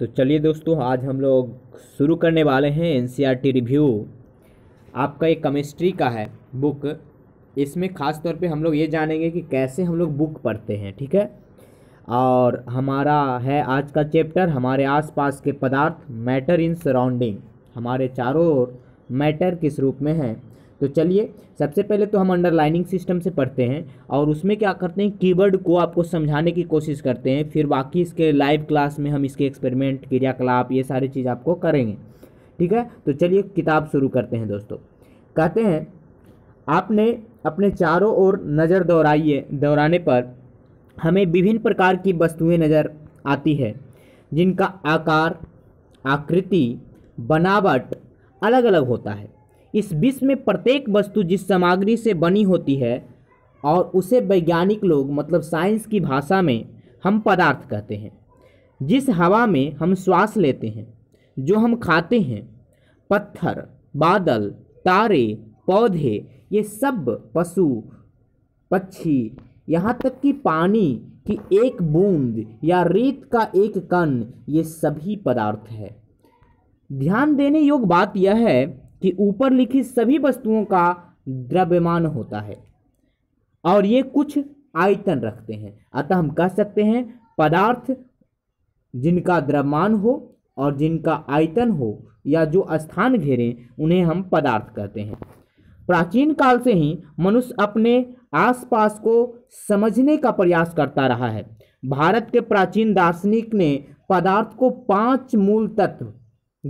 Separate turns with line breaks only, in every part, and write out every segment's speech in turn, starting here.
तो चलिए दोस्तों आज हम लोग शुरू करने वाले हैं एन रिव्यू e आपका एक केमिस्ट्री का है बुक इसमें ख़ास तौर पे हम लोग ये जानेंगे कि कैसे हम लोग बुक पढ़ते हैं ठीक है और हमारा है आज का चैप्टर हमारे आसपास के पदार्थ मैटर इन सराउंडिंग हमारे चारों मैटर किस रूप में हैं तो चलिए सबसे पहले तो हम अंडरलाइनिंग सिस्टम से पढ़ते हैं और उसमें क्या करते हैं कीवर्ड को आपको समझाने की कोशिश करते हैं फिर बाकी इसके लाइव क्लास में हम इसके एक्सपेरिमेंट क्रियाकलाप ये सारी चीज़ आपको करेंगे ठीक है तो चलिए किताब शुरू करते हैं दोस्तों कहते हैं आपने अपने चारों ओर नज़र दोहराइए दोहराने पर हमें विभिन्न प्रकार की वस्तुएं नज़र आती है जिनका आकार आकृति बनावट अलग अलग होता है इस विश्व में प्रत्येक वस्तु जिस सामग्री से बनी होती है और उसे वैज्ञानिक लोग मतलब साइंस की भाषा में हम पदार्थ कहते हैं जिस हवा में हम श्वास लेते हैं जो हम खाते हैं पत्थर बादल तारे पौधे ये सब पशु पक्षी यहाँ तक कि पानी की एक बूंद या रेत का एक कण ये सभी पदार्थ है ध्यान देने योग्य बात यह है कि ऊपर लिखी सभी वस्तुओं का द्रव्यमान होता है और ये कुछ आयतन रखते हैं अतः हम कह सकते हैं पदार्थ जिनका द्रव्यमान हो और जिनका आयतन हो या जो स्थान घेरें उन्हें हम पदार्थ कहते हैं प्राचीन काल से ही मनुष्य अपने आसपास को समझने का प्रयास करता रहा है भारत के प्राचीन दार्शनिक ने पदार्थ को पांच मूल तत्व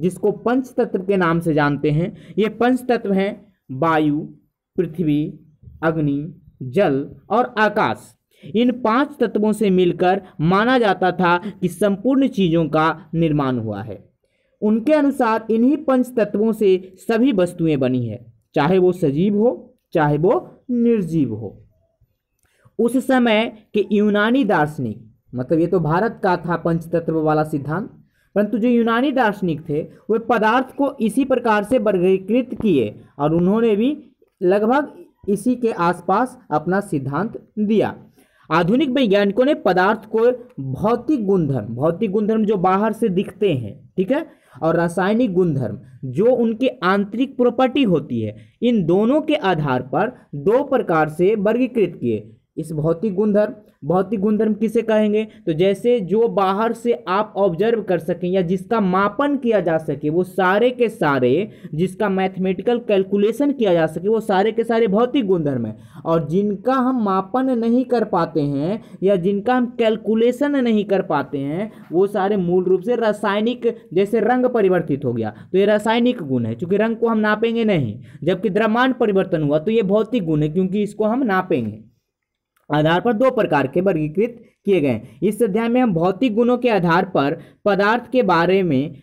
जिसको पंच तत्व के नाम से जानते हैं ये पंच तत्व हैं वायु पृथ्वी अग्नि जल और आकाश इन पांच तत्वों से मिलकर माना जाता था कि संपूर्ण चीज़ों का निर्माण हुआ है उनके अनुसार इन्हीं पंच तत्वों से सभी वस्तुएं बनी है चाहे वो सजीव हो चाहे वो निर्जीव हो उस समय के यूनानी दार्शनिक मतलब ये तो भारत का था पंचतत्व वाला सिद्धांत परंतु जो यूनानी दार्शनिक थे वे पदार्थ को इसी प्रकार से वर्गीकृत किए और उन्होंने भी लगभग इसी के आसपास अपना सिद्धांत दिया आधुनिक वैज्ञानिकों ने पदार्थ को भौतिक गुणधर्म भौतिक गुणधर्म जो बाहर से दिखते हैं ठीक है और रासायनिक गुणधर्म जो उनके आंतरिक प्रॉपर्टी होती है इन दोनों के आधार पर दो प्रकार से वर्गीकृत किए इस भौतिक गुणधर्म भौतिक गुणधर्म किसे कहेंगे तो जैसे जो बाहर से आप ऑब्जर्व कर सकें या जिसका मापन किया जा सके वो सारे के सारे जिसका मैथमेटिकल कैलकुलेशन किया जा सके वो सारे के सारे भौतिक गुणधर्म है और जिनका हम मापन नहीं कर पाते हैं या जिनका हम कैलकुलेशन नहीं कर पाते हैं वो सारे मूल रूप से रासायनिक जैसे रंग परिवर्तित हो गया तो ये रासायनिक गुण है चूँकि रंग को हम नापेंगे नहीं जबकि द्रव्यमान परिवर्तन हुआ तो ये भौतिक गुण है क्योंकि इसको हम नापेंगे आधार पर दो प्रकार के वर्गीकृत किए गए इस अध्याय में हम भौतिक गुणों के आधार पर पदार्थ के बारे में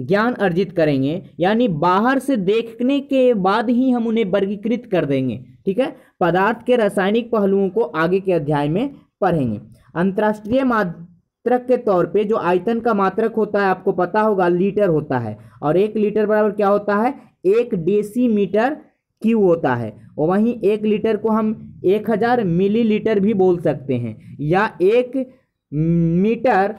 ज्ञान अर्जित करेंगे यानी बाहर से देखने के बाद ही हम उन्हें वर्गीकृत कर देंगे ठीक है पदार्थ के रासायनिक पहलुओं को आगे के अध्याय में पढ़ेंगे अंतर्राष्ट्रीय मात्रक के तौर पे जो आयतन का मात्रक होता है आपको पता होगा लीटर होता है और एक लीटर बराबर क्या होता है एक डेसीमीटर क्यू होता है और वहीं एक लीटर को हम एक हज़ार लीटर भी बोल सकते हैं या एक मीटर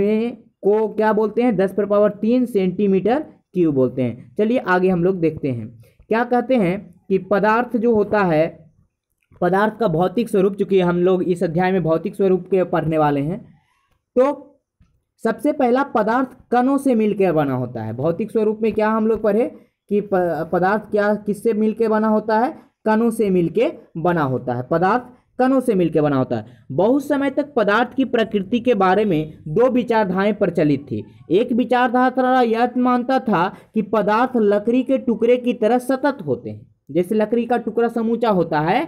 में को क्या बोलते हैं दस पर पावर तीन सेंटीमीटर क्यू बोलते हैं चलिए आगे हम लोग देखते हैं क्या कहते हैं कि पदार्थ जो होता है पदार्थ का भौतिक स्वरूप चूँकि हम लोग इस अध्याय में भौतिक स्वरूप के पढ़ने वाले हैं तो सबसे पहला पदार्थ कणों से मिलकर बना होता है भौतिक स्वरूप में क्या हम लोग पढ़े कि पदार्थ क्या किससे मिलके बना होता है कणों से मिलके बना होता है पदार्थ कणों से मिलकर बना होता है बहुत समय तक पदार्थ की प्रकृति के बारे में दो विचारधाराएं प्रचलित थी एक विचारधारा यह मानता था कि पदार्थ लकड़ी के टुकड़े की तरह सतत होते हैं जैसे लकड़ी का टुकड़ा समूचा होता है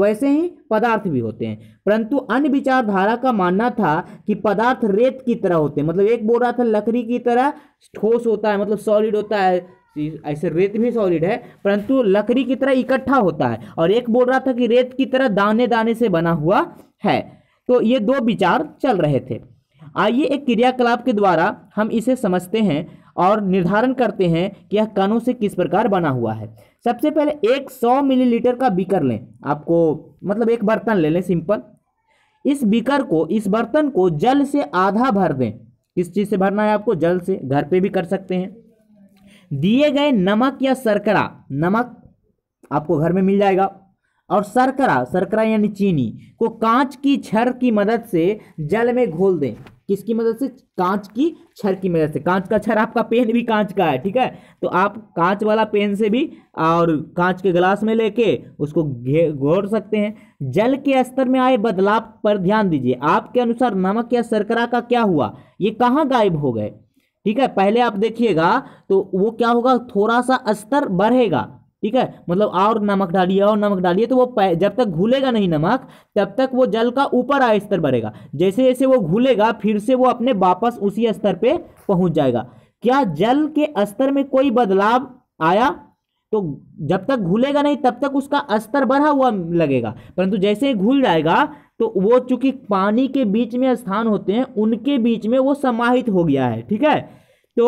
वैसे ही पदार्थ भी होते हैं परंतु अन्य विचारधारा का मानना था कि पदार्थ रेत की तरह होते हैं मतलब एक बोल रहा था लकड़ी की तरह ठोस होता है मतलब सॉलिड होता है ऐसे रेत भी सॉलिड है परंतु लकड़ी की तरह इकट्ठा होता है और एक बोल रहा था कि रेत की तरह दाने दाने से बना हुआ है तो ये दो विचार चल रहे थे आइए एक क्रियाकलाप के द्वारा हम इसे समझते हैं और निर्धारण करते हैं कि यह कणों से किस प्रकार बना हुआ है सबसे पहले एक सौ मिलीलीटर का बीकर लें आपको मतलब एक बर्तन ले लें सिंपल इस बीकर को इस बर्तन को जल से आधा भर दें किस चीज़ से भरना है आपको जल से घर पे भी कर सकते हैं दिए गए नमक या शर्करा नमक आपको घर में मिल जाएगा और शर्करा शर्करा यानी चीनी को कांच की छर की मदद से जल में घोल दें किसकी मदद से कांच की छर की मदद से कांच का छर आपका पेन भी कांच का है ठीक है तो आप कांच वाला पेन से भी और कांच के ग्लास में लेके उसको घोर सकते हैं जल के स्तर में आए बदलाव पर ध्यान दीजिए आपके अनुसार नमक या शर्करा का क्या हुआ ये कहाँ गायब हो गए ठीक है पहले आप देखिएगा तो वो क्या होगा थोड़ा सा स्तर बढ़ेगा ठीक है मतलब और नमक डालिए और नमक डालिए तो वो जब तक घुलेगा नहीं नमक तब तक वो जल का ऊपर आय स्तर बढ़ेगा जैसे जैसे वो घुलेगा फिर से वो अपने वापस उसी स्तर पे पहुंच जाएगा क्या जल के स्तर में कोई बदलाव आया तो जब तक घुलेगा नहीं तब तक उसका स्तर बढ़ा हुआ लगेगा परंतु जैसे ही घुल जाएगा तो वो चूंकि पानी के बीच में स्थान होते हैं उनके बीच में वो समाहित हो गया है ठीक है तो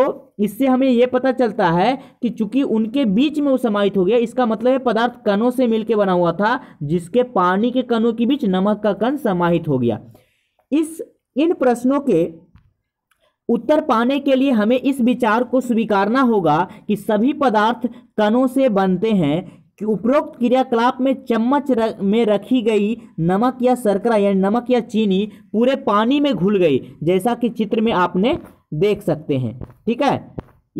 इससे हमें यह पता चलता है कि चूंकि उनके बीच में वो समाहित हो गया इसका मतलब है पदार्थ कणों से मिलकर बना हुआ था जिसके पानी के कणों के बीच नमक का कण समाहित हो गया इस इन प्रश्नों के उत्तर पाने के लिए हमें इस विचार को स्वीकारना होगा कि सभी पदार्थ कणों से बनते हैं कि उपरोक्त क्रियाकलाप में चम्मच र, में रखी गई नमक या शर्करा यानी नमक या चीनी पूरे पानी में घुल गई जैसा कि चित्र में आपने देख सकते हैं ठीक है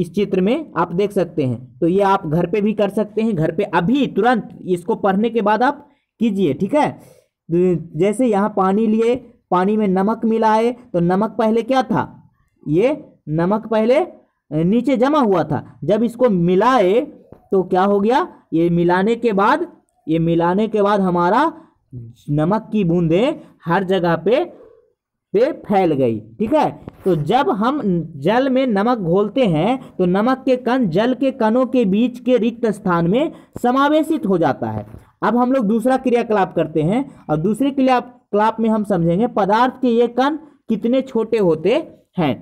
इस चित्र में आप देख सकते हैं तो ये आप घर पे भी कर सकते हैं घर पे अभी तुरंत इसको पढ़ने के बाद आप कीजिए ठीक है तो जैसे यहाँ पानी लिए पानी में नमक मिलाए तो नमक पहले क्या था ये नमक पहले नीचे जमा हुआ था जब इसको मिलाए तो क्या हो गया ये मिलाने के बाद ये मिलाने के बाद हमारा नमक की बूंदें हर जगह पे पे फैल गई ठीक है तो जब हम जल में नमक घोलते हैं तो नमक के कण जल के कणों के बीच के रिक्त स्थान में समावेशित हो जाता है अब हम लोग दूसरा क्रियाकलाप करते हैं और दूसरे क्रियाकलाप में हम समझेंगे पदार्थ के ये कण कितने छोटे होते हैं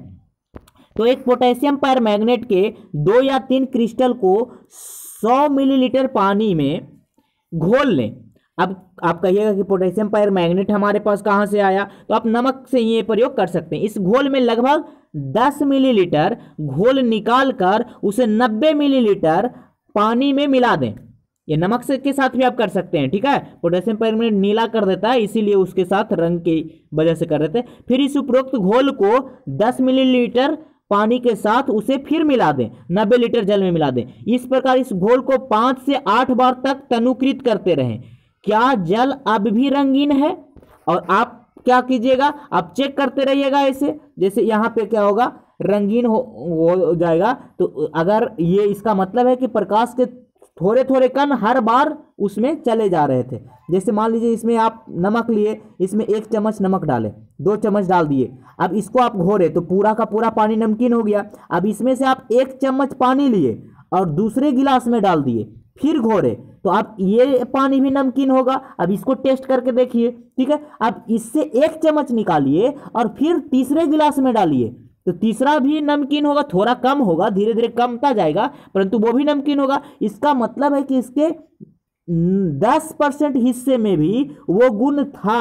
तो एक पोटेशियम पर मैग्नेट के दो या तीन क्रिस्टल को 100 मिलीलीटर पानी में घोल लें अब आप कहिएगा कि पोटेशियम पर मैग्नेट हमारे पास कहाँ से आया तो आप नमक से ये प्रयोग कर सकते हैं इस घोल में लगभग 10 मिलीलीटर घोल निकाल कर उसे 90 मिलीलीटर पानी में मिला दें ये नमक से के साथ भी आप कर सकते हैं ठीक है पोटेशियम परमेट नीला कर देता है इसीलिए उसके साथ रंग की वजह से कर देते हैं फिर इस उपरोक्त घोल को 10 मिलीलीटर पानी के साथ उसे फिर मिला दें नब्बे लीटर जल में मिला दें इस प्रकार इस घोल को पाँच से आठ बार तक तनुकृत करते रहें क्या जल अब भी रंगीन है और आप क्या कीजिएगा आप चेक करते रहिएगा ऐसे जैसे यहाँ पे क्या होगा रंगीन हो, हो जाएगा तो अगर ये इसका मतलब है कि प्रकाश के थोड़े थोड़े कण हर बार उसमें चले जा रहे थे जैसे मान लीजिए इसमें आप नमक लिए इसमें एक चम्मच नमक डाले दो चम्मच डाल दिए अब इसको आप घोरे तो पूरा का पूरा पानी नमकीन हो गया अब इसमें से आप एक चम्मच पानी लिए और दूसरे गिलास में डाल दिए फिर घोरे तो आप ये पानी भी नमकीन होगा अब इसको टेस्ट करके देखिए ठीक है अब इससे एक चम्मच निकालिए और फिर तीसरे गिलास में डालिए तो तीसरा भी नमकीन होगा थोड़ा कम होगा धीरे धीरे कमता जाएगा परंतु वो भी नमकीन होगा इसका मतलब है कि इसके दस परसेंट हिस्से में भी वो गुण था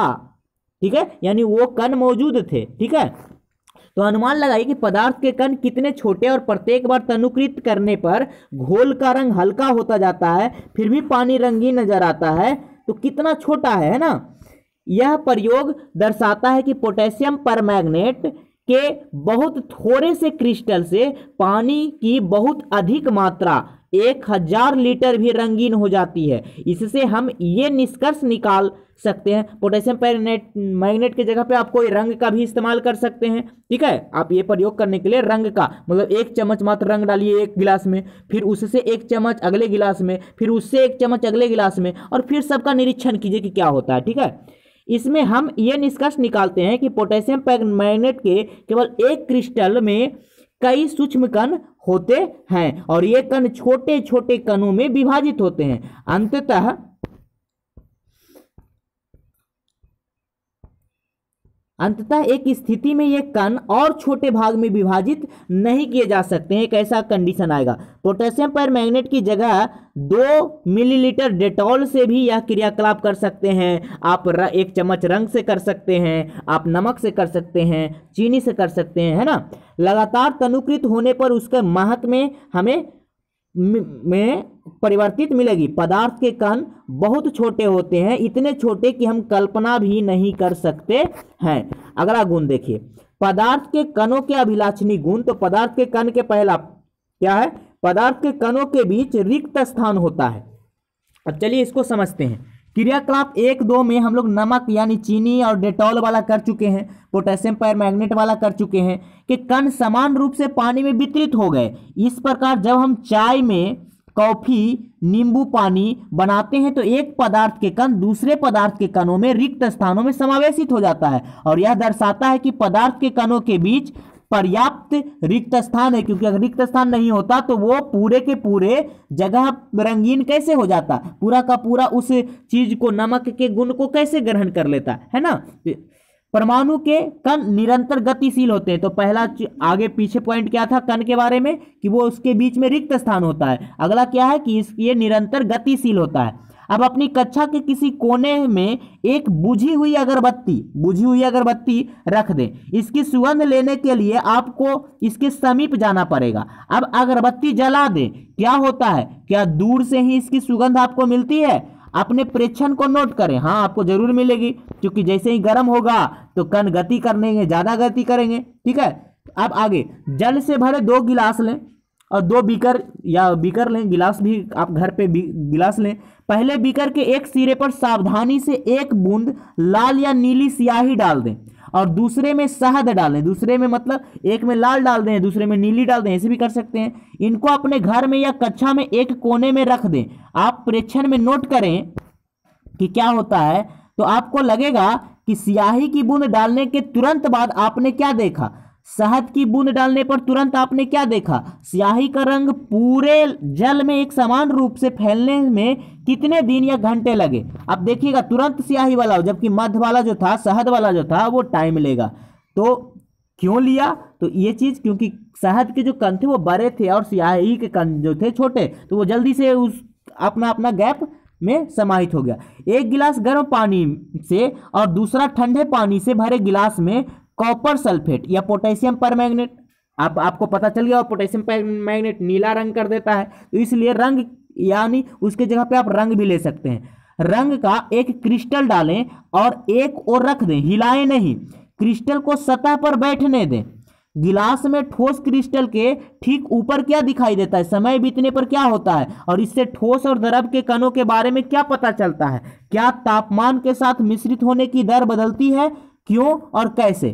ठीक है यानी वो कण मौजूद थे ठीक है तो अनुमान लगाइए कि पदार्थ के कण कितने छोटे और प्रत्येक बार तनुकृत करने पर घोल का रंग हल्का होता जाता है फिर भी पानी रंगीन नजर आता है तो कितना छोटा है ना यह प्रयोग दर्शाता है कि पोटेशियम परमैग्नेट के बहुत थोड़े से क्रिस्टल से पानी की बहुत अधिक मात्रा एक हजार लीटर भी रंगीन हो जाती है इससे हम ये निष्कर्ष निकाल सकते हैं पोटेशियम पैरनेट मैग्नेट की जगह पे आप कोई रंग का भी इस्तेमाल कर सकते हैं ठीक है आप ये प्रयोग करने के लिए रंग का मतलब एक चम्मच मात्र रंग डालिए एक गिलास में फिर उससे एक चम्मच अगले गिलास में फिर उससे एक चम्मच अगले गिलास में और फिर सबका निरीक्षण कीजिए कि क्या होता है ठीक है इसमें हम ये निष्कर्ष निकालते हैं कि पोटेशियम परमैंगनेट के केवल एक क्रिस्टल में कई सूक्ष्म कण होते हैं और ये कण छोटे छोटे कणों में विभाजित होते हैं अंततः अंततः एक स्थिति में ये कण और छोटे भाग में विभाजित नहीं किए जा सकते हैं एक ऐसा कंडीशन आएगा पोटेशियम पर मैग्नेट की जगह दो मिलीलीटर डेटॉल से भी यह क्रियाकलाप कर सकते हैं आप एक चम्मच रंग से कर सकते हैं आप नमक से कर सकते हैं चीनी से कर सकते हैं है ना लगातार तनुकृत होने पर उसके महक में हमें में परिवर्तित मिलेगी पदार्थ के कण बहुत छोटे होते हैं इतने छोटे कि हम कल्पना भी नहीं कर सकते हैं अगला गुण देखिए पदार्थ के कणों के अभिलाषणी गुण तो पदार्थ के कण के पहला क्या है पदार्थ के कणों के बीच रिक्त स्थान होता है अब चलिए इसको समझते हैं क्रियाकलाप एक दो में हम लोग नमक यानी चीनी और डेटॉल वाला कर चुके हैं पोटेशियम पैर मैग्नेट वाला कर चुके हैं कि कण समान रूप से पानी में वितरित हो गए इस प्रकार जब हम चाय में कॉफी नींबू पानी बनाते हैं तो एक पदार्थ के कण दूसरे पदार्थ के कणों में रिक्त स्थानों में समावेशित हो जाता है और यह दर्शाता है कि पदार्थ के कणों के बीच पर्याप्त रिक्त स्थान है क्योंकि अगर रिक्त स्थान नहीं होता तो वो पूरे के पूरे जगह रंगीन कैसे हो जाता पूरा का पूरा उस चीज को नमक के गुण को कैसे ग्रहण कर लेता है ना परमाणु के कण निरंतर गतिशील होते हैं तो पहला आगे पीछे पॉइंट क्या था कण के बारे में कि वो उसके बीच में रिक्त स्थान होता है अगला क्या है कि इस ये निरंतर गतिशील होता है अब अपनी कक्षा के किसी कोने में एक बुझी हुई अगरबत्ती बुझी हुई अगरबत्ती रख दें इसकी सुगंध लेने के लिए आपको इसके समीप जाना पड़ेगा अब अगरबत्ती जला दें क्या होता है क्या दूर से ही इसकी सुगंध आपको मिलती है अपने प्रेक्षण को नोट करें हाँ आपको जरूर मिलेगी क्योंकि जैसे ही गर्म होगा तो कण गति करने ज़्यादा गति करेंगे ठीक है अब आगे जल से भरे दो गिलास लें और दो बीकर या बीकर लें गिलास भी आप घर पे भी गिलास लें पहले बीकर के एक सिरे पर सावधानी से एक बूंद लाल या नीली स्याही डाल दें और दूसरे में शहद डालें दूसरे में मतलब एक में लाल डाल दें दूसरे में नीली डाल दें ऐसे भी कर सकते हैं इनको अपने घर में या कक्षा में एक कोने में रख दें आप प्रेक्षण में नोट करें कि क्या होता है तो आपको लगेगा कि स्याही की बूंद डालने के तुरंत बाद आपने क्या देखा शहद की बूंद डालने पर तुरंत आपने क्या देखा स्याही का रंग पूरे जल में एक समान रूप से फैलने में कितने दिन या घंटे लगे अब देखिएगा तुरंत स्याही वाला हो जबकि मध्य वाला जो था शहद वाला जो था वो टाइम लेगा तो क्यों लिया तो ये चीज़ क्योंकि शहद के जो कण थे वो बड़े थे और स्याही के कण जो थे छोटे तो वो जल्दी से उस अपना अपना गैप में समाहित हो गया एक गिलास गर्म पानी से और दूसरा ठंडे पानी से भरे गिलास में कॉपर सल्फेट या पोटेशियम पर आप आपको पता चल गया और पोटेशियम परमैग्नेट नीला रंग कर देता है तो इसलिए रंग यानी उसके जगह पे आप रंग भी ले सकते हैं रंग का एक क्रिस्टल डालें और एक और रख दें हिलाएं नहीं क्रिस्टल को सतह पर बैठने दें गिलास में ठोस क्रिस्टल के ठीक ऊपर क्या दिखाई देता है समय बीतने पर क्या होता है और इससे ठोस और द्रव के कणों के बारे में क्या पता चलता है क्या तापमान के साथ मिश्रित होने की दर बदलती है क्यों और कैसे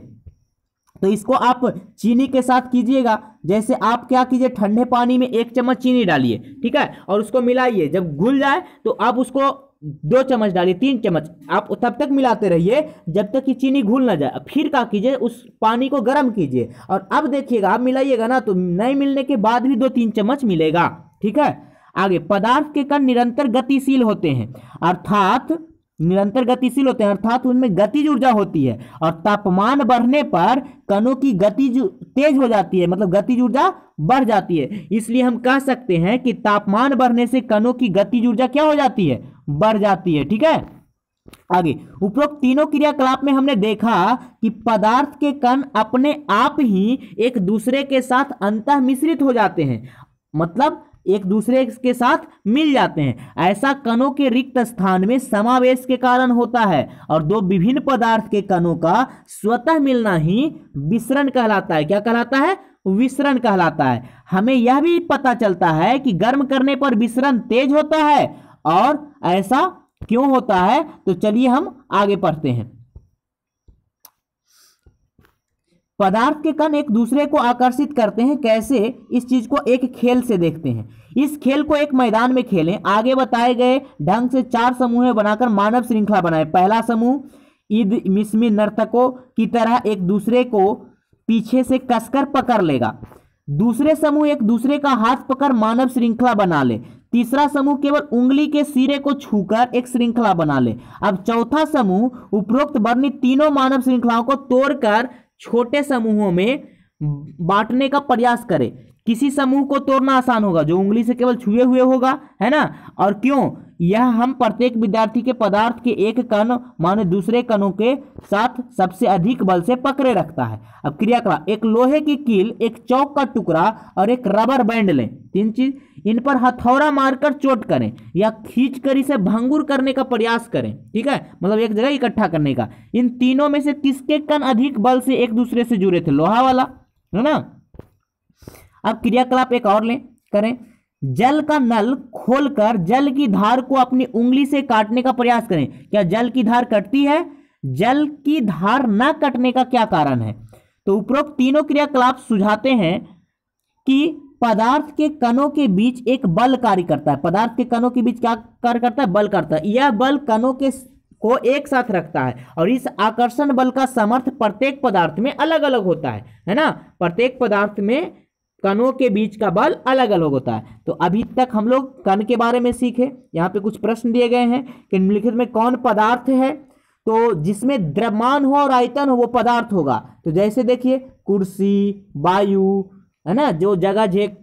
तो इसको आप चीनी के साथ कीजिएगा जैसे आप क्या कीजिए ठंडे पानी में एक चम्मच चीनी डालिए ठीक है और उसको मिलाइए जब घुल जाए तो आप उसको दो चम्मच डालिए तीन चम्मच आप तब तक मिलाते रहिए जब तक कि चीनी घुल ना जाए फिर क्या कीजिए उस पानी को गर्म कीजिए और अब देखिएगा आप मिलाइएगा ना तो नहीं मिलने के बाद भी दो तीन चम्मच मिलेगा ठीक है आगे पदार्थ के कण निरंतर गतिशील होते हैं अर्थात निरंतर गतिशील होते हैं अर्थात उनमें गतिज ऊर्जा होती है और तापमान बढ़ने पर कणों की गति तेज हो जाती है मतलब गतिज ऊर्जा बढ़ जाती है इसलिए हम कह सकते हैं कि तापमान बढ़ने से कणों की गतिज ऊर्जा क्या हो जाती है बढ़ जाती है ठीक है आगे उपरोक्त तीनों क्रियाकलाप में हमने देखा कि पदार्थ के कण अपने आप ही एक दूसरे के साथ अंत मिश्रित हो जाते हैं मतलब एक दूसरे के साथ मिल जाते हैं ऐसा कणों के रिक्त स्थान में समावेश के कारण होता है और दो विभिन्न पदार्थ के कणों का स्वतः मिलना ही विसरण कहलाता है क्या कहलाता है विसरण कहलाता है हमें यह भी पता चलता है कि गर्म करने पर विसरण तेज होता है और ऐसा क्यों होता है तो चलिए हम आगे पढ़ते हैं पदार्थ के कण एक दूसरे को आकर्षित करते हैं कैसे इस चीज को एक खेल से देखते हैं इस खेल को एक मैदान में खेलें आगे बताए गए ढंग से चार समूह बनाकर मानव श्रृंखला बनाए पहला समूह ईद मिसमी नर्तकों की तरह एक दूसरे को पीछे से कसकर पकड़ लेगा दूसरे समूह एक दूसरे का हाथ पकड़ मानव श्रृंखला बना ले तीसरा समूह केवल उंगली के सिरे को छूकर एक श्रृंखला बना ले अब चौथा समूह उपरोक्त वर्णित तीनों मानव श्रृंखलाओं को तोड़कर छोटे समूहों में बांटने का प्रयास करें किसी समूह को तोड़ना आसान होगा जो उंगली से केवल छुए हुए होगा है ना और क्यों यह हम प्रत्येक विद्यार्थी के पदार्थ के एक कण माने दूसरे कणों के साथ सबसे अधिक बल से पकड़े रखता है अब क्रियाकला एक लोहे की कील एक चौक का टुकड़ा और एक रबर बैंड लें तीन चीज इन पर हथौड़ा मारकर चोट करें या खींच कर इसे भंगुर करने का प्रयास करें ठीक है मतलब एक जगह इकट्ठा करने का इन तीनों में से किसके कण अधिक बल से एक दूसरे से जुड़े थे लोहा वाला है ना अब क्रियाकलाप एक और लें करें जल का नल खोलकर जल की धार को अपनी उंगली से काटने का प्रयास करें क्या जल की धार कटती है जल की धार न कटने का क्या कारण है तो उपरोक्त तीनों क्रियाकलाप सुझाते हैं कि पदार्थ के कणों के बीच एक बल कार्य करता है पदार्थ के कणों के बीच क्या कार्य करता है बल करता है यह बल कणों के को एक साथ रखता है और इस आकर्षण बल का समर्थ प्रत्येक पदार्थ में अलग अलग होता है है ना प्रत्येक पदार्थ में कणों के बीच का बल अलग अलग होता है तो अभी तक हम लोग कण के बारे में सीखे यहाँ पे कुछ प्रश्न दिए गए हैं कि निम्नलिखित में कौन पदार्थ है तो जिसमें द्रव्यमान हो और आयतन हो वो पदार्थ होगा तो जैसे देखिए कुर्सी वायु है ना जो जगह झेक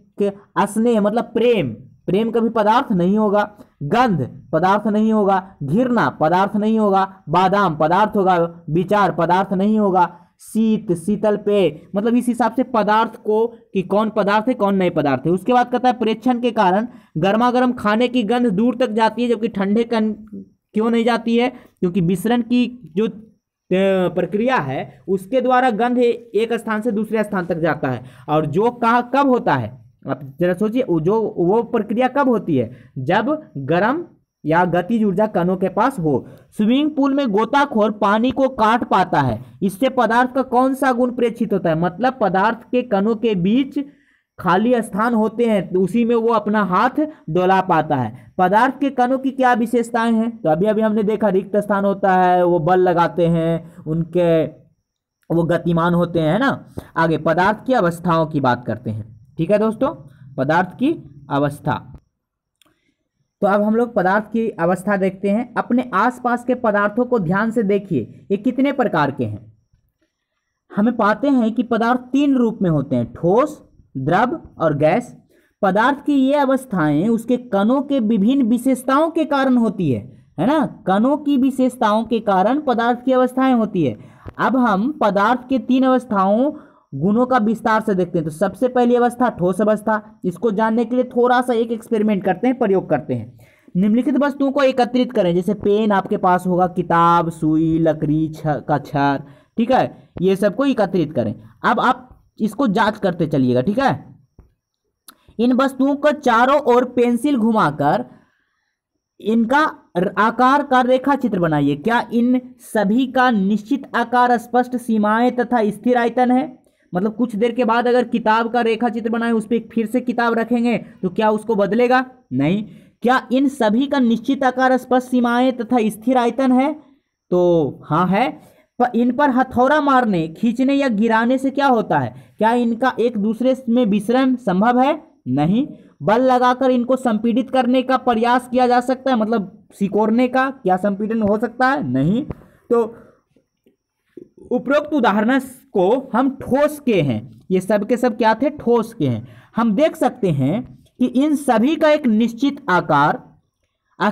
स्नेह मतलब प्रेम प्रेम का भी पदार्थ नहीं होगा गंध पदार्थ नहीं होगा घिरना पदार्थ नहीं होगा बादाम पदार्थ होगा विचार पदार्थ नहीं होगा शीत शीतल पेय मतलब इस हिसाब से पदार्थ को कि कौन पदार्थ है कौन नए पदार्थ है उसके बाद कहता है प्रेक्षण के कारण गर्मा गर्म खाने की गंध दूर तक जाती है जबकि ठंडे कन क्यों नहीं जाती है क्योंकि मिश्रण की जो प्रक्रिया है उसके द्वारा गंध एक स्थान से दूसरे स्थान तक जाता है और जो कहा कब होता है आप जरा सोचिए जो वो प्रक्रिया कब होती है जब गर्म या गतिज ऊर्जा कणों के पास हो स्विमिंग पूल में गोताखोर पानी को काट पाता है इससे पदार्थ का कौन सा गुण प्रेक्षित होता है मतलब पदार्थ के कणों के बीच खाली स्थान होते हैं तो उसी में वो अपना हाथ डोला पाता है पदार्थ के कणों की क्या विशेषताएं हैं तो अभी अभी हमने देखा रिक्त स्थान होता है वो बल लगाते हैं उनके वो गतिमान होते हैं ना आगे पदार्थ की अवस्थाओं की बात करते हैं ठीक है दोस्तों पदार्थ की अवस्था तो अब हम लोग पदार्थ की अवस्था देखते हैं अपने आसपास के पदार्थों को ध्यान से देखिए ये कितने प्रकार के हैं हमें पाते हैं कि पदार्थ तीन रूप में होते हैं ठोस द्रव और गैस पदार्थ की ये अवस्थाएं उसके कणों के विभिन्न विशेषताओं के कारण होती है है ना कणों की विशेषताओं के कारण पदार्थ की अवस्थाएं होती है अब हम पदार्थ के तीन अवस्थाओं गुणों का विस्तार से देखते हैं तो सबसे पहली अवस्था ठोस अवस्था इसको जानने के लिए थोड़ा सा एक एक्सपेरिमेंट करते हैं प्रयोग करते हैं निम्नलिखित वस्तुओं को एकत्रित करें जैसे पेन आपके पास होगा किताब सुई लकड़ी का छर ठीक है ये सबको एकत्रित करें अब आप इसको जांच करते चलिएगा ठीक है इन वस्तुओं को चारों ओर पेंसिल घुमाकर इनका आकार का रेखा चित्र बनाइए क्या इन सभी का निश्चित आकार स्पष्ट सीमाएं तथा स्थिर आयतन है मतलब कुछ देर के बाद अगर किताब का रेखा चित्र बनाए उस पर फिर से किताब रखेंगे तो क्या उसको बदलेगा नहीं क्या इन सभी का निश्चित आकार स्पष्ट सीमाएं तथा स्थिर आयतन है तो हाँ है पर इन पर हथौड़ा मारने खींचने या गिराने से क्या होता है क्या इनका एक दूसरे में विसरण संभव है नहीं बल लगाकर इनको संपीड़ित करने का प्रयास किया जा सकता है मतलब सिकोड़ने का क्या संपीड़न हो सकता है नहीं तो उपरोक्त उदाहरण को हम ठोस के हैं ये सब के सब क्या थे ठोस के हैं हम देख सकते हैं कि इन सभी का एक निश्चित आकार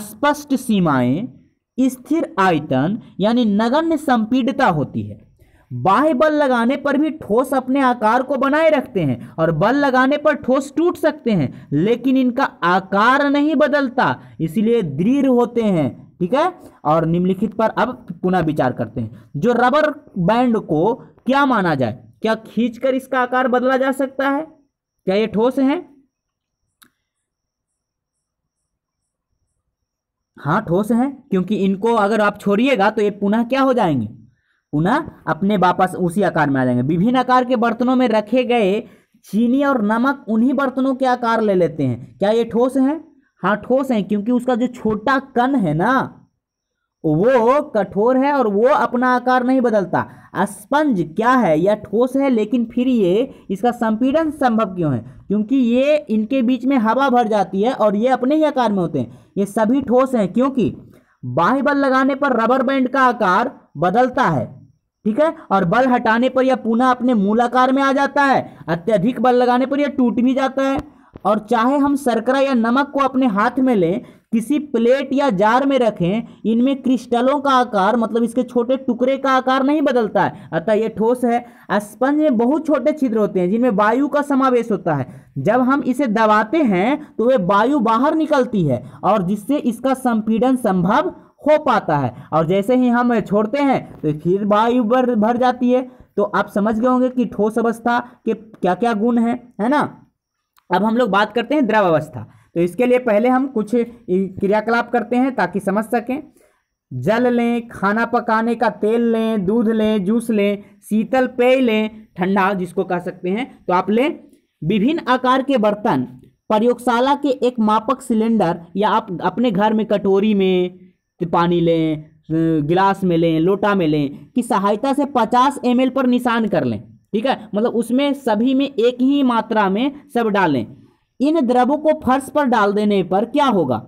स्पष्ट सीमाएं स्थिर आयतन यानी नगण्य संपीडता होती है बाह्य बल लगाने पर भी ठोस अपने आकार को बनाए रखते हैं और बल लगाने पर ठोस टूट सकते हैं लेकिन इनका आकार नहीं बदलता इसलिए दृढ़ होते हैं ठीक है और निम्नलिखित पर अब पुनः विचार करते हैं जो रबर बैंड को क्या माना जाए क्या खींचकर इसका आकार बदला जा सकता है क्या ये ठोस है हाँ ठोस है क्योंकि इनको अगर आप छोड़िएगा तो ये पुनः क्या हो जाएंगे पुनः अपने वापस उसी आकार में आ जाएंगे विभिन्न आकार के बर्तनों में रखे गए चीनी और नमक उन्हीं बर्तनों के आकार ले लेते हैं क्या ये ठोस है हाँ ठोस है क्योंकि उसका जो छोटा कण है ना वो कठोर है और वो अपना आकार नहीं बदलता स्पंज क्या है यह ठोस है लेकिन फिर ये इसका संपीड़न संभव क्यों है क्योंकि ये इनके बीच में हवा भर जाती है और ये अपने ही आकार में होते हैं ये सभी ठोस हैं क्योंकि बाह्य बल लगाने पर रबर बैंड का आकार बदलता है ठीक है और बल हटाने पर यह पुनः अपने मूल आकार में आ जाता है अत्यधिक बल लगाने पर यह टूट भी जाता है और चाहे हम शर्करा या नमक को अपने हाथ में लें किसी प्लेट या जार में रखें इनमें क्रिस्टलों का आकार मतलब इसके छोटे टुकड़े का आकार नहीं बदलता है अतः ये ठोस है स्पंज में बहुत छोटे छिद्र होते हैं जिनमें वायु का समावेश होता है जब हम इसे दबाते हैं तो वे वायु बाहर निकलती है और जिससे इसका संपीडन संभव हो पाता है और जैसे ही हम छोड़ते हैं तो फिर वायु भर जाती है तो आप समझ गए होंगे कि ठोस अवस्था के क्या क्या गुण हैं है ना अब हम लोग बात करते हैं अवस्था तो इसके लिए पहले हम कुछ क्रियाकलाप करते हैं ताकि समझ सकें जल लें खाना पकाने का तेल लें दूध लें जूस लें शीतल पेय लें ठंडा जिसको कह सकते हैं तो आप लें विभिन्न आकार के बर्तन प्रयोगशाला के एक मापक सिलेंडर या आप अपने घर में कटोरी में पानी लें गिलास में लें लोटा में लें की सहायता से 50 एम पर निशान कर लें ठीक है मतलब उसमें सभी में एक ही मात्रा में सब डालें इन द्रवों को फर्श पर डाल देने पर क्या होगा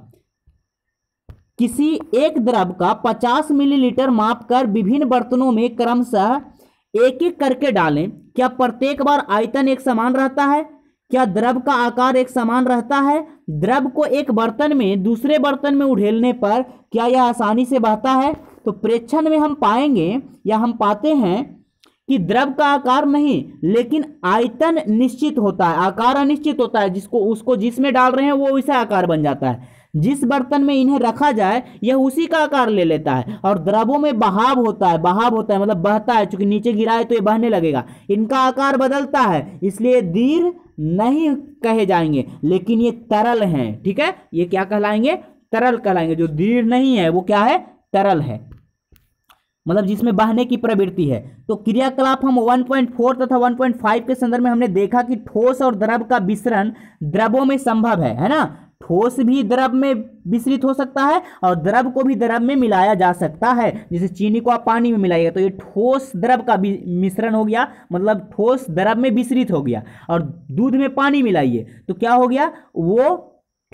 किसी एक द्रव का 50 मिलीलीटर माप कर विभिन्न बर्तनों में क्रमशः एक एक करके डालें क्या प्रत्येक बार आयतन एक समान रहता है क्या द्रव का आकार एक समान रहता है द्रव को एक बर्तन में दूसरे बर्तन में उढ़ेलने पर क्या यह आसानी से बहता है तो प्रेक्षण में हम पाएंगे या हम पाते हैं कि द्रव का आकार नहीं लेकिन आयतन निश्चित होता है आकार अनिश्चित होता है जिसको उसको जिसमें डाल रहे हैं वो वैसा आकार बन जाता है जिस बर्तन में इन्हें रखा जाए यह उसी का आकार ले लेता है और द्रवों में बहाव होता है बहाव होता है मतलब बहता है चूंकि नीचे गिरा है तो ये बहने लगेगा इनका आकार बदलता है इसलिए दीर्घ नहीं कहे जाएंगे लेकिन ये तरल हैं ठीक है ये क्या कहलाएंगे तरल कहलाएंगे जो दीर्घ नहीं है वो क्या है तरल है मतलब जिसमें बहने की प्रवृत्ति है तो क्रियाकलाप हम 1.4 तथा 1.5 के संदर्भ में हमने देखा कि ठोस और द्रव का मिश्रण द्रवों में संभव है है ना ठोस भी द्रव में विसरित हो सकता है और द्रव को भी द्रव में मिलाया जा सकता है जैसे चीनी को आप पानी में मिलाइएगा तो ये ठोस द्रव का मिश्रण हो गया मतलब ठोस द्रव में विसरित हो गया और दूध में पानी मिलाइए तो क्या हो गया वो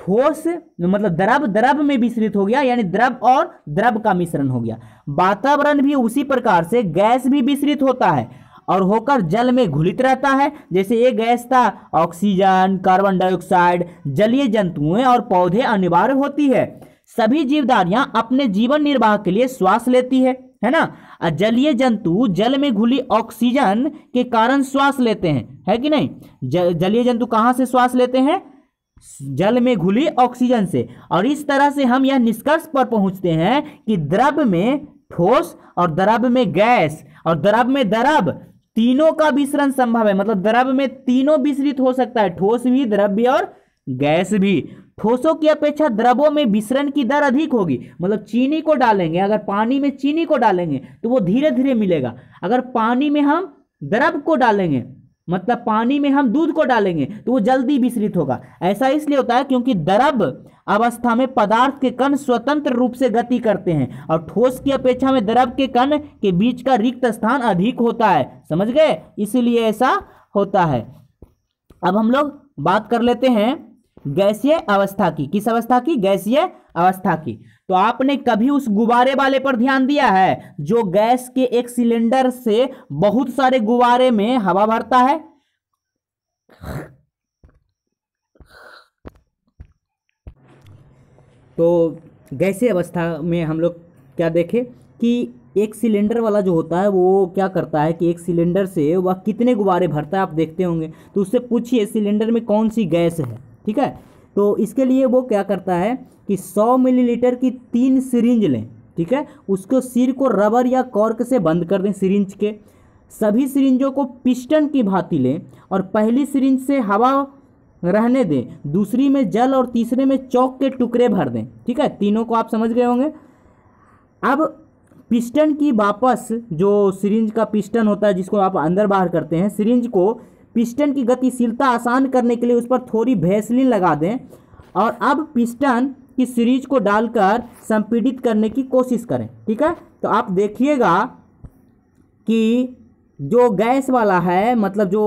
ठोस मतलब द्रव द्रव में मिश्रित हो गया यानी द्रव और द्रव का मिश्रण हो गया वातावरण भी उसी प्रकार से गैस भी मिश्रित होता है और होकर जल में घुलित रहता है जैसे ये गैस था ऑक्सीजन कार्बन डाइऑक्साइड जलीय जंतुएं और पौधे अनिवार्य होती है सभी जीवदारियां अपने जीवन निर्वाह के लिए श्वास लेती है है ना जलीय जंतु जल में घुली ऑक्सीजन के कारण श्वास लेते हैं है कि नहीं जलीय जंतु कहाँ से श्वास लेते हैं जल में घुली ऑक्सीजन से और इस तरह से हम यह निष्कर्ष पर पहुंचते हैं कि द्रव में ठोस और द्रव में गैस और द्रव में द्रव तीनों का विसरण संभव है मतलब द्रव में तीनों विसरित हो सकता है ठोस भी द्रव्य और गैस भी ठोसों की अपेक्षा द्रवों में विसरण की दर अधिक होगी मतलब चीनी को डालेंगे अगर पानी में चीनी को डालेंगे तो वो धीरे धीरे मिलेगा अगर पानी में हम द्रव को डालेंगे मतलब पानी में हम दूध को डालेंगे तो वो जल्दी विसरित होगा ऐसा इसलिए होता है क्योंकि द्रव अवस्था में पदार्थ के कण स्वतंत्र रूप से गति करते हैं और ठोस की अपेक्षा में द्रव के कण के बीच का रिक्त स्थान अधिक होता है समझ गए इसलिए ऐसा होता है अब हम लोग बात कर लेते हैं गैसीय अवस्था की किस अवस्था की गैसीय अवस्था की तो आपने कभी उस गुब्बारे वाले पर ध्यान दिया है जो गैस के एक सिलेंडर से बहुत सारे गुब्बारे में हवा भरता है तो गैसी अवस्था में हम लोग क्या देखें कि एक सिलेंडर वाला जो होता है वो क्या करता है कि एक सिलेंडर से वह कितने गुब्बारे भरता है आप देखते होंगे तो उससे पूछिए सिलेंडर में कौन सी गैस है ठीक है तो इसके लिए वो क्या करता है कि 100 मिलीलीटर की तीन सिरिंज लें ठीक है उसको सिर को रबर या कॉर्क से बंद कर दें सिरिंज के सभी सिरिंजों को पिस्टन की भांति लें और पहली सिरिंज से हवा रहने दें दूसरी में जल और तीसरे में चौक के टुकड़े भर दें ठीक है तीनों को आप समझ गए होंगे अब पिस्टन की वापस जो सिरिंज का पिस्टन होता है जिसको आप अंदर बाहर करते हैं सिरिंज को पिस्टन की गतिशीलता आसान करने के लिए उस पर थोड़ी भैसलिन लगा दें और अब पिस्टन की सीरीज को डालकर संपीड़ित करने की कोशिश करें ठीक है तो आप देखिएगा कि जो गैस वाला है मतलब जो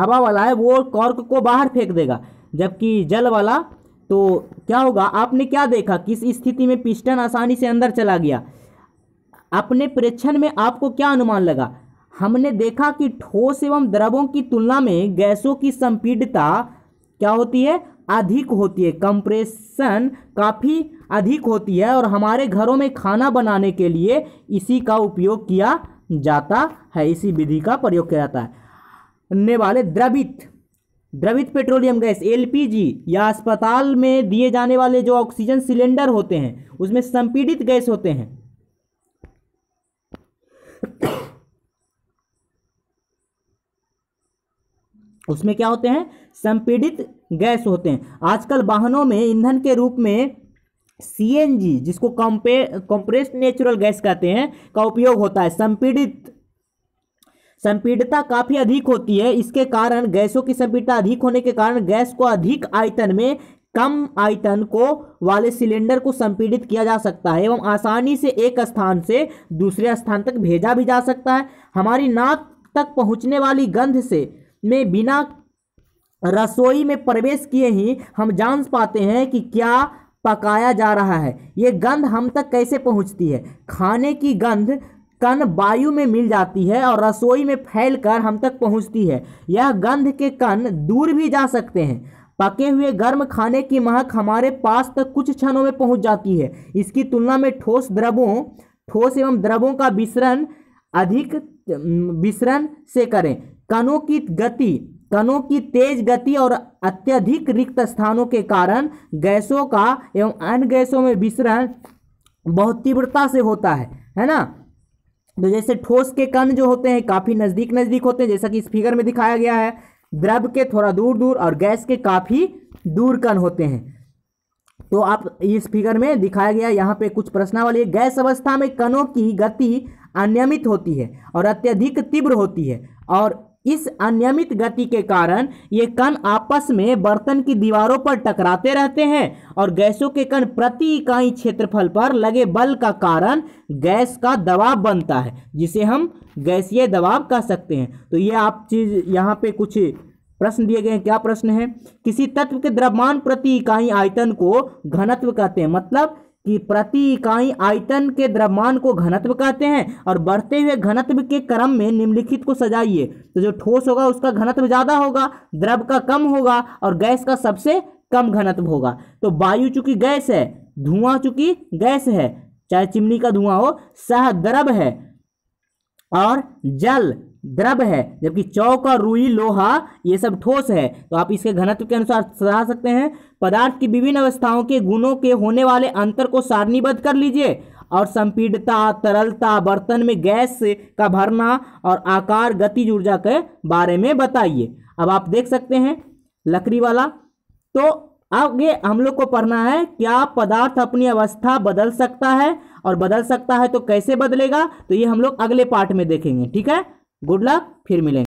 हवा वाला है वो कॉर्क को बाहर फेंक देगा जबकि जल वाला तो क्या होगा आपने क्या देखा किस स्थिति में पिस्टन आसानी से अंदर चला गया अपने परीक्षण में आपको क्या अनुमान लगा हमने देखा कि ठोस एवं द्रवों की तुलना में गैसों की संपीडता क्या होती है अधिक होती है कंप्रेशन काफ़ी अधिक होती है और हमारे घरों में खाना बनाने के लिए इसी का उपयोग किया जाता है इसी विधि का प्रयोग किया जाता है ने वाले द्रवित द्रवित पेट्रोलियम गैस एलपीजी या अस्पताल में दिए जाने वाले जो ऑक्सीजन सिलेंडर होते हैं उसमें संपीड़ित गैस होते हैं उसमें क्या होते हैं संपीड़ित गैस होते हैं आजकल वाहनों में ईंधन के रूप में सी जिसको कॉम्पे कॉम्प्रेस नेचुरल गैस कहते हैं का उपयोग होता है संपीड़ित संपीडता काफ़ी अधिक होती है इसके कारण गैसों की संपीडता अधिक होने के कारण गैस को अधिक आयतन में कम आयतन को वाले सिलेंडर को संपीड़ित किया जा सकता है एवं आसानी से एक स्थान से दूसरे स्थान तक भेजा भी जा सकता है हमारी नाक तक पहुंचने वाली गंध से में बिना रसोई में प्रवेश किए ही हम जान पाते हैं कि क्या पकाया जा रहा है ये गंध हम तक कैसे पहुंचती है खाने की गंध कण वायु में मिल जाती है और रसोई में फैलकर हम तक पहुंचती है यह गंध के कण दूर भी जा सकते हैं पके हुए गर्म खाने की महक हमारे पास तक कुछ क्षणों में पहुंच जाती है इसकी तुलना में ठोस द्रवों ठोस एवं द्रवों का विसरण अधिक विसरण से करें कणों की गति कणों की तेज गति और अत्यधिक रिक्त स्थानों के कारण गैसों का एवं अन्य गैसों में विसरण बहुत तीव्रता से होता है है ना तो जैसे ठोस के कण जो होते हैं काफ़ी नज़दीक नज़दीक होते हैं जैसा कि इस फिगर में दिखाया गया है द्रव के थोड़ा दूर दूर और गैस के काफ़ी दूर कण होते हैं तो आप इस फिगर में दिखाया गया यहाँ पे कुछ प्रश्नावली गैस अवस्था में कणों की गति अनियमित होती है और अत्यधिक तीव्र होती है और इस अनियमित गति के कारण ये कण आपस में बर्तन की दीवारों पर टकराते रहते हैं और गैसों के कण प्रति इकाई क्षेत्रफल पर लगे बल का कारण गैस का दबाव बनता है जिसे हम गैसीय दबाव कह सकते हैं तो ये आप चीज़ यहाँ पे कुछ प्रश्न दिए गए हैं क्या प्रश्न है किसी तत्व के द्रव्यमान प्रति इकाई आयतन को घनत्व कहते हैं मतलब कि प्रति इकाई आयतन के द्रव्यमान को घनत्व कहते हैं और बढ़ते हुए घनत्व के क्रम में निम्नलिखित को सजाइए तो जो ठोस होगा उसका घनत्व ज़्यादा होगा द्रव का कम होगा और गैस का सबसे कम घनत्व होगा तो वायु चूंकि गैस है धुआं चूंकि गैस है चाहे चिमनी का धुआं हो सह द्रव है और जल द्रव है जबकि चौक और रूई लोहा ये सब ठोस है तो आप इसके घनत्व के अनुसार सजा सकते हैं पदार्थ की विभिन्न अवस्थाओं के गुणों के होने वाले अंतर को सारणीबद्ध कर लीजिए और संपीडता तरलता बर्तन में गैस का भरना और आकार गति ऊर्जा के बारे में बताइए अब आप देख सकते हैं लकड़ी वाला तो आगे हम लोग को पढ़ना है क्या पदार्थ अपनी अवस्था बदल सकता है और बदल सकता है तो कैसे बदलेगा तो ये हम लोग अगले पार्ट में देखेंगे ठीक है गुड लक फिर मिलेंगे